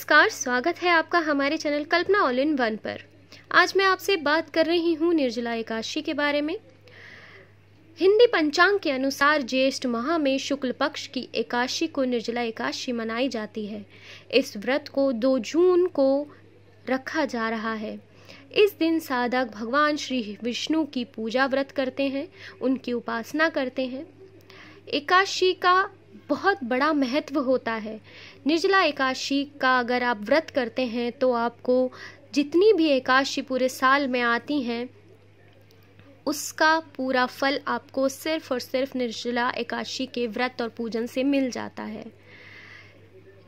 नमस्कार स्वागत है आपका हमारे channel Kalpana all in one पर आज मैं आपसे बात कर रही हूँ निर्जला एकादशी के बारे में हिंदी पंचांग के अनुसार ज्येष्ठ माह में शुक्ल पक्ष की एकादशी को निर्जला एकादशी मनाई जाती है इस व्रत को 2 जून को रखा जा रहा है इस दिन साधक भगवान श्री विष्णु की पूजा व्रत करते हैं उनकी उपासना करते हैं एकादशी का बहुत बड़ा महत्व होता है निर्जला एकादशी का अगर आप व्रत करते हैं तो आपको जितनी भी एकादशी पूरे साल में आती हैं उसका पूरा फल आपको सिर्फ और सिर्फ निर्जला एकादशी के व्रत और पूजन से मिल जाता है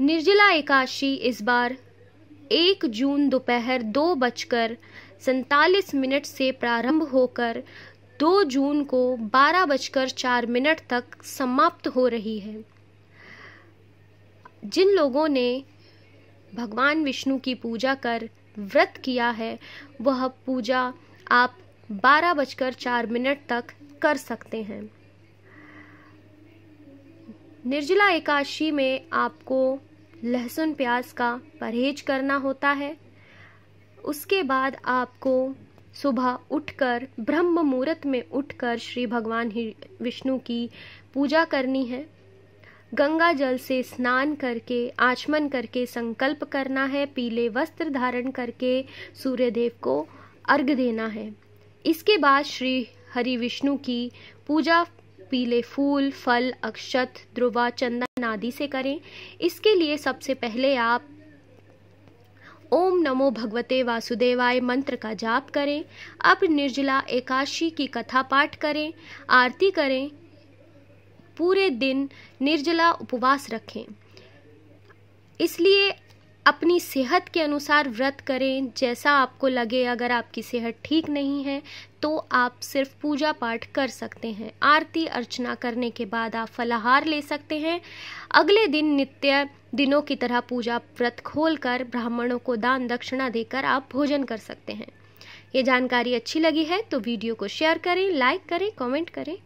निर्जला एकादशी इस बार एक जून दोपहर दो बजकर सैतालीस मिनट से प्रारंभ होकर दो जून को बारह बजकर चार मिनट तक समाप्त हो रही है जिन लोगों ने भगवान विष्णु की पूजा कर व्रत किया है वह पूजा आप बारह बजकर चार मिनट तक कर सकते हैं निर्जला एकादशी में आपको लहसुन प्याज का परहेज करना होता है उसके बाद आपको सुबह उठकर ब्रह्म मुहूर्त में उठकर श्री भगवान ही विष्णु की पूजा करनी है गंगा जल से स्नान करके आचमन करके संकल्प करना है पीले वस्त्र धारण करके सूर्यदेव को अर्घ देना है इसके बाद श्री हरि विष्णु की पूजा पीले फूल फल अक्षत ध्रुवा चंदन आदि से करें इसके लिए सबसे पहले आप ओम नमो भगवते वासुदेवाय मंत्र का जाप करें अब निर्जला एकादशी की कथा पाठ करें आरती करें पूरे दिन निर्जला उपवास रखें इसलिए अपनी सेहत के अनुसार व्रत करें जैसा आपको लगे अगर आपकी सेहत ठीक नहीं है तो आप सिर्फ पूजा पाठ कर सकते हैं आरती अर्चना करने के बाद आप फलाहार ले सकते हैं अगले दिन नित्य दिनों की तरह पूजा व्रत खोलकर ब्राह्मणों को दान दक्षिणा देकर आप भोजन कर सकते हैं ये जानकारी अच्छी लगी है तो वीडियो को शेयर करें लाइक करें कमेंट करें